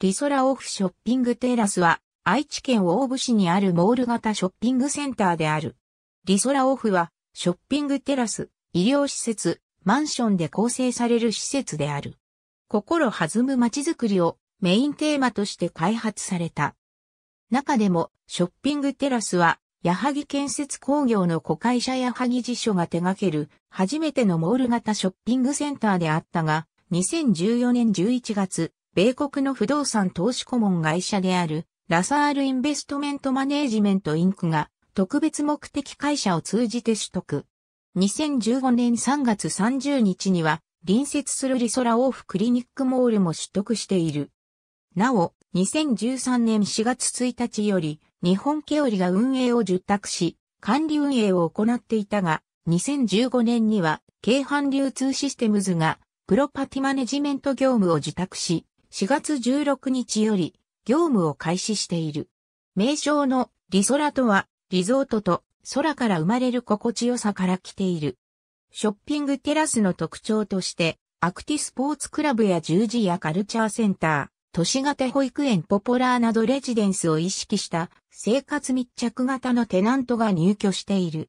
リソラオフショッピングテラスは、愛知県大府市にあるモール型ショッピングセンターである。リソラオフは、ショッピングテラス、医療施設、マンションで構成される施設である。心弾む街づくりをメインテーマとして開発された。中でも、ショッピングテラスは、矢作建設工業の子会社矢作辞書が手掛ける、初めてのモール型ショッピングセンターであったが、2014年11月、米国の不動産投資顧問会社である、ラサール・インベストメント・マネージメント・インクが、特別目的会社を通じて取得。2015年3月30日には、隣接するリソラオーフクリニックモールも取得している。なお、2013年4月1日より、日本ケオリが運営を受託し、管理運営を行っていたが、2015年には、京阪流通システムズが、プロパティマネジメント業務を受託し、4月16日より業務を開始している。名称のリソラとはリゾートと空から生まれる心地よさから来ている。ショッピングテラスの特徴としてアクティスポーツクラブや十字やカルチャーセンター、都市型保育園ポポラーなどレジデンスを意識した生活密着型のテナントが入居している。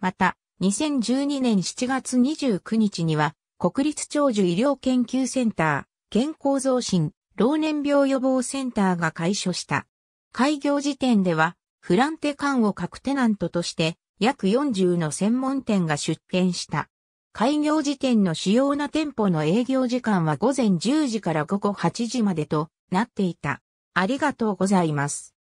また、2012年7月29日には国立長寿医療研究センター、健康増進、老年病予防センターが開所した。開業時点では、フランテ管を各テナントとして、約40の専門店が出店した。開業時点の主要な店舗の営業時間は午前10時から午後8時までとなっていた。ありがとうございます。